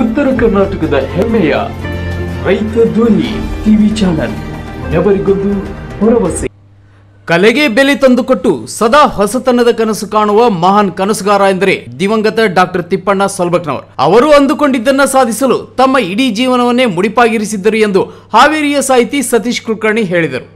ಉತ್ತರ ಕರ್ನಾಟಕದ ಹೆಮ್ಮೆಯ ರೈತ ಧ್ವನಿ ಟಿವಿ ಚಾನಲ್ ಎವರಿಗೊಂದು ಭರವಸೆ ಕಲೆಗೆ ಬೆಲೆ ತಂದುಕೊಟ್ಟು ಸದಾ ಹೊಸತನದ ಕನಸು ಕಾಣುವ ಮಹಾನ್ ಕನಸುಗಾರ ಎಂದರೆ ದಿವಂಗತ ಡಾಕ್ಟರ್ ತಿಪ್ಪಣ್ಣ ಸೊಲ್ಬಕ್ನವರ್ ಅವರು ಅಂದುಕೊಂಡಿದ್ದನ್ನ ಸಾಧಿಸಲು ತಮ್ಮ ಇಡೀ ಜೀವನವನ್ನೇ ಮುಡಿಪಾಗಿರಿಸಿದ್ದರು ಎಂದು ಹಾವೇರಿಯ ಸಾಹಿತಿ ಸತೀಶ್ ಕುಲಕರ್ಣಿ ಹೇಳಿದರು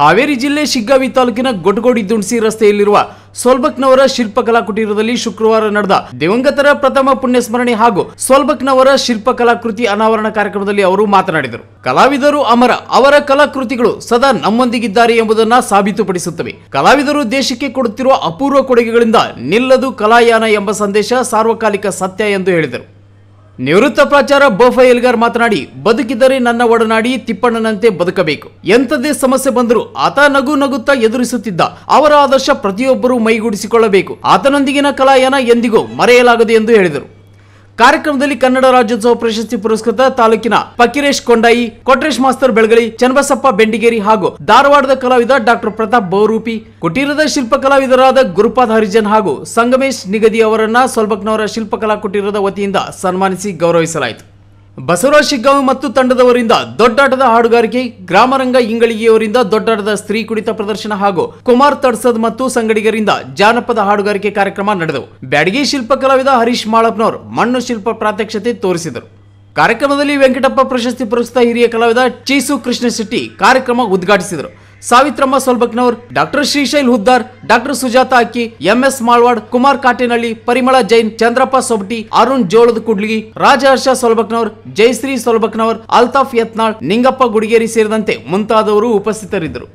ಹಾವೇರಿ ಜಿಲ್ಲೆ ಶಿಗ್ಗಾವಿ ತಾಲೂಕಿನ ಗೊಟಗೋಡಿ ದುಣಸಿ ರಸ್ತೆಯಲ್ಲಿರುವ ಸೋಲ್ಬಕ್ನವರ ಶಿಲ್ಪಕಲಾ ಕುಟೀರದಲ್ಲಿ ಶುಕ್ರವಾರ ನಡೆದ ದಿವಂಗತರ ಪ್ರಥಮ ಪುಣ್ಯಸ್ಮರಣೆ ಹಾಗೂ ಸೋಲ್ಬಕ್ನವರ ಶಿಲ್ಪಕಲಾಕೃತಿ ಅನಾವರಣ ಕಾರ್ಯಕ್ರಮದಲ್ಲಿ ಅವರು ಮಾತನಾಡಿದರು ಕಲಾವಿದರು ಅಮರ ಅವರ ಕಲಾಕೃತಿಗಳು ಸದಾ ನಮ್ಮೊಂದಿಗಿದ್ದಾರೆ ಎಂಬುದನ್ನು ಸಾಬೀತುಪಡಿಸುತ್ತವೆ ಕಲಾವಿದರು ದೇಶಕ್ಕೆ ಕೊಡುತ್ತಿರುವ ಅಪೂರ್ವ ಕೊಡುಗೆಗಳಿಂದ ನಿಲ್ಲದು ಕಲಾಯಾನ ಎಂಬ ಸಂದೇಶ ಸಾರ್ವಕಾಲಿಕ ಸತ್ಯ ಎಂದು ಹೇಳಿದರು ನಿವೃತ್ತ ಪ್ರಾಚಾರ ಬೋಫ ಎಲ್ಗಾರ್ ಮಾತನಾಡಿ ಬದುಕಿದರೆ ನನ್ನ ಒಡನಾಡಿ ತಿಪ್ಪಣ್ಣನಂತೆ ಬದುಕಬೇಕು ಎಂಥದೇ ಸಮಸ್ಯೆ ಬಂದರೂ ಆತ ನಗು ನಗುತ್ತಾ ಎದುರಿಸುತ್ತಿದ್ದ ಅವರ ಆದರ್ಶ ಪ್ರತಿಯೊಬ್ಬರೂ ಮೈಗೂಡಿಸಿಕೊಳ್ಳಬೇಕು ಆತನೊಂದಿಗಿನ ಕಲಾಯನ ಎಂದಿಗೂ ಮರೆಯಲಾಗದು ಎಂದು ಹೇಳಿದರು ಕಾರ್ಯಕ್ರಮದಲ್ಲಿ ಕನ್ನಡ ರಾಜ್ಯೋತ್ಸವ ಪ್ರಶಸ್ತಿ ಪುರಸ್ಕೃತ ತಾಲೂಕಿನ ಪಕ್ಕಿರೇಶ್ ಕೊಂಡಾಯಿ ಕೊಟ್ರೇಶ್ ಮಾಸ್ತರ್ ಬೆಳಗಳಿ ಚನ್ನಬಸಪ್ಪ ಬೆಂಡಿಗೇರಿ ಹಾಗೂ ಧಾರವಾಡದ ಕಲಾವಿದ ಡಾಕ್ಟರ್ ಪ್ರತಾಪ್ ಬೌರೂಪಿ ಕುಟೀರದ ಶಿಲ್ಪ ಕಲಾವಿದರಾದ ಗುರುಪಾದ್ ಹರಿಜನ್ ಹಾಗೂ ಸಂಗಮೇಶ್ ನಿಗದಿ ಅವರನ್ನ ಸೊಲ್ಬಕ್ನವರ ಶಿಲ್ಪಕಲಾ ಕುಟೀರದ ವತಿಯಿಂದ ಸನ್ಮಾನಿಸಿ ಗೌರವಿಸಲಾಯಿತು ಬಸವರಾಜ್ ಶಿಗ್ಗಾಂವ್ ಮತ್ತು ತಂಡದವರಿಂದ ದೊಡ್ಡಾಟದ ಹಾಡುಗಾರಿಕೆ ಗ್ರಾಮರಂಗ ಇಂಗಳಿಗೆಯವರಿಂದ ದೊಡ್ಡಾಟದ ಸ್ತ್ರೀ ಕುಡಿತ ಪ್ರದರ್ಶನ ಹಾಗೂ ಕುಮಾರ್ ತಡ್ಸದ್ ಮತ್ತು ಸಂಗಡಿಗರಿಂದ ಜಾನಪದ ಹಾಡುಗಾರಿಕೆ ಕಾರ್ಯಕ್ರಮ ನಡೆದವು ಬ್ಯಾಡಗಿ ಶಿಲ್ಪ ಕಲಾವಿದ ಹರೀಶ್ ಮಾಳಪ್ನವರು ಮಣ್ಣು ಶಿಲ್ಪ ಪ್ರಾತ್ಯಕ್ಷತೆ ತೋರಿಸಿದರು ಕಾರ್ಯಕ್ರಮದಲ್ಲಿ ವೆಂಕಟಪ್ಪ ಪ್ರಶಸ್ತಿ ಪುರಸ್ಕೃತ ಹಿರಿಯ ಕಲಾವಿದ ಚೀಸು ಕೃಷ್ಣ ಶೆಟ್ಟಿ ಕಾರ್ಯಕ್ರಮ ಉದ್ಘಾಟಿಸಿದರು Savitramma Solbaknavar doctor Shrishail Huddar doctor Sujata Akki MS ಮಾಳ್ವಾಡ್ Kumar ಕಾಟಿನಹಳ್ಳಿ ಪರಿಮಳ ಜೈನ್ ಚಂದ್ರಪ್ಪ ಸೊಬಟಿ ಅರುಣ್ ಜೋಳದ ಕುಡ್ಲಿಗಿ ರಾಜಹರ್ಷ ಸೊಲ್ಬಕ್ನವರ್ ಜಯಶ್ರೀ ಸೊಲ್ಬಕ್ನವರ್ ಅಲ್ತಾಫ್ ಯತ್ನಾಳ್ ನಿಂಗಪ್ಪ ಗುಡಿಗೇರಿ ಸೇರಿದಂತೆ ಮುಂತಾದವರು ಉಪಸ್ಥಿತರಿದ್ದರು